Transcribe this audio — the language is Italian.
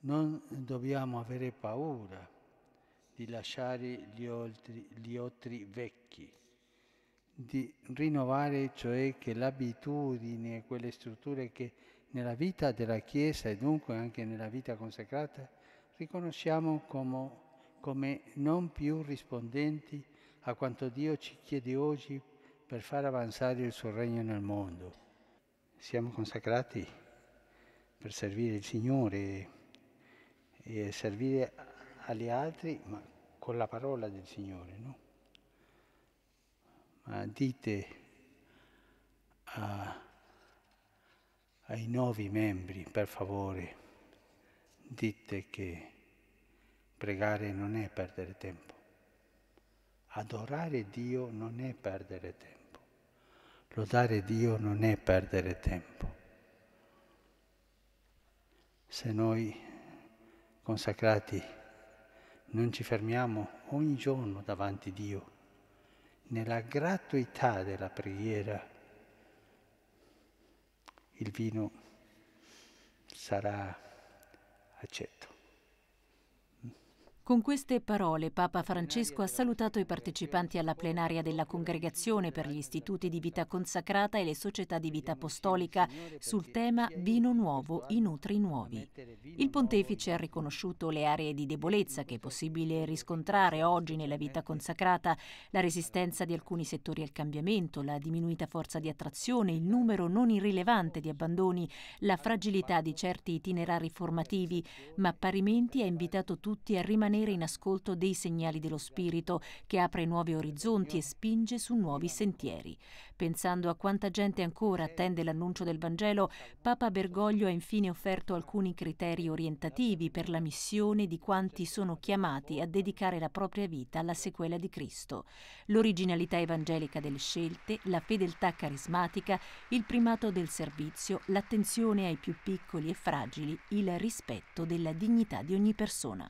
Non dobbiamo avere paura di lasciare gli oltre, gli oltre vecchi, di rinnovare cioè che l'abitudine, quelle strutture che nella vita della Chiesa e dunque anche nella vita consacrata riconosciamo come, come non più rispondenti a quanto Dio ci chiede oggi per far avanzare il suo regno nel mondo. Siamo consacrati per servire il Signore e servire agli altri, ma con la parola del Signore, no? Ma dite a, ai nuovi membri, per favore, dite che pregare non è perdere tempo, adorare Dio non è perdere tempo, lodare Dio non è perdere tempo. Se noi consacrati, non ci fermiamo ogni giorno davanti a Dio, nella gratuità della preghiera, il vino sarà accetto. Con queste parole Papa Francesco ha salutato i partecipanti alla plenaria della Congregazione per gli istituti di vita consacrata e le società di vita apostolica sul tema Vino nuovo, i nutri nuovi. Il pontefice ha riconosciuto le aree di debolezza che è possibile riscontrare oggi nella vita consacrata, la resistenza di alcuni settori al cambiamento, la diminuita forza di attrazione, il ecco, numero ecco, non ecco, irrilevante di abbandoni, la fragilità di certi itinerari formativi, ma parimenti ha invitato tutti a rimanere rimanere in ascolto dei segnali dello spirito che apre nuovi orizzonti e spinge su nuovi sentieri. Pensando a quanta gente ancora attende l'annuncio del Vangelo, Papa Bergoglio ha infine offerto alcuni criteri orientativi per la missione di quanti sono chiamati a dedicare la propria vita alla sequela di Cristo. L'originalità evangelica delle scelte, la fedeltà carismatica, il primato del servizio, l'attenzione ai più piccoli e fragili, il rispetto della dignità di ogni persona.